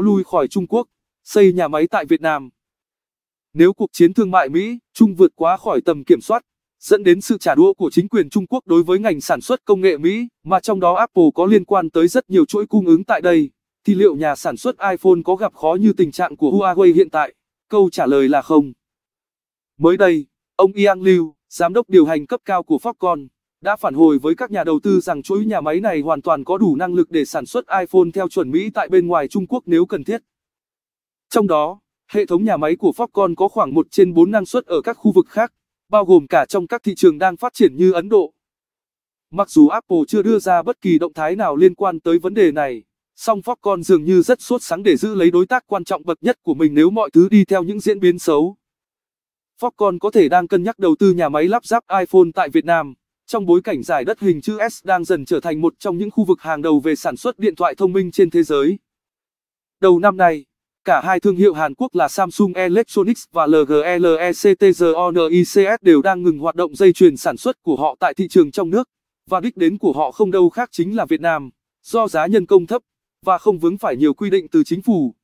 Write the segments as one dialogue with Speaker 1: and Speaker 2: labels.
Speaker 1: lui khỏi Trung Quốc, xây nhà máy tại Việt Nam. Nếu cuộc chiến thương mại Mỹ, Trung vượt quá khỏi tầm kiểm soát, dẫn đến sự trả đũa của chính quyền Trung Quốc đối với ngành sản xuất công nghệ Mỹ, mà trong đó Apple có liên quan tới rất nhiều chuỗi cung ứng tại đây, thì liệu nhà sản xuất iPhone có gặp khó như tình trạng của Huawei hiện tại? Câu trả lời là không. Mới đây, ông Yang Liu, giám đốc điều hành cấp cao của Foxconn, đã phản hồi với các nhà đầu tư rằng chuỗi nhà máy này hoàn toàn có đủ năng lực để sản xuất iPhone theo chuẩn Mỹ tại bên ngoài Trung Quốc nếu cần thiết. Trong đó, hệ thống nhà máy của Foxconn có khoảng 1 trên 4 năng suất ở các khu vực khác, bao gồm cả trong các thị trường đang phát triển như Ấn Độ. Mặc dù Apple chưa đưa ra bất kỳ động thái nào liên quan tới vấn đề này, song Foxconn dường như rất sốt sáng để giữ lấy đối tác quan trọng bậc nhất của mình nếu mọi thứ đi theo những diễn biến xấu. Foxconn có thể đang cân nhắc đầu tư nhà máy lắp ráp iPhone tại Việt Nam. Trong bối cảnh giải đất hình chữ S đang dần trở thành một trong những khu vực hàng đầu về sản xuất điện thoại thông minh trên thế giới. Đầu năm nay, cả hai thương hiệu Hàn Quốc là Samsung Electronics và LG LGLECTJONICS e đều đang ngừng hoạt động dây chuyền sản xuất của họ tại thị trường trong nước, và đích đến của họ không đâu khác chính là Việt Nam, do giá nhân công thấp và không vướng phải nhiều quy định từ chính phủ.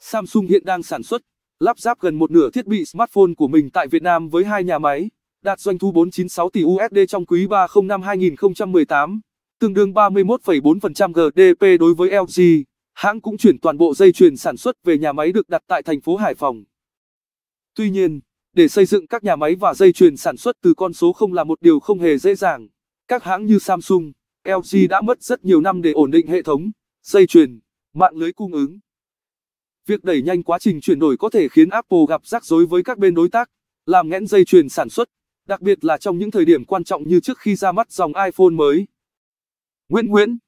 Speaker 1: Samsung hiện đang sản xuất, lắp ráp gần một nửa thiết bị smartphone của mình tại Việt Nam với hai nhà máy đạt doanh thu 496 tỷ USD trong quý 3 năm 2018, tương đương 31,4% GDP đối với LG. Hãng cũng chuyển toàn bộ dây chuyền sản xuất về nhà máy được đặt tại thành phố Hải Phòng. Tuy nhiên, để xây dựng các nhà máy và dây chuyền sản xuất từ con số không là một điều không hề dễ dàng. Các hãng như Samsung, LG đã mất rất nhiều năm để ổn định hệ thống, dây chuyền, mạng lưới cung ứng. Việc đẩy nhanh quá trình chuyển đổi có thể khiến Apple gặp rắc rối với các bên đối tác, làm nghẽn dây chuyền sản xuất, đặc biệt là trong những thời điểm quan trọng như trước khi ra mắt dòng iPhone mới. Nguyễn Nguyễn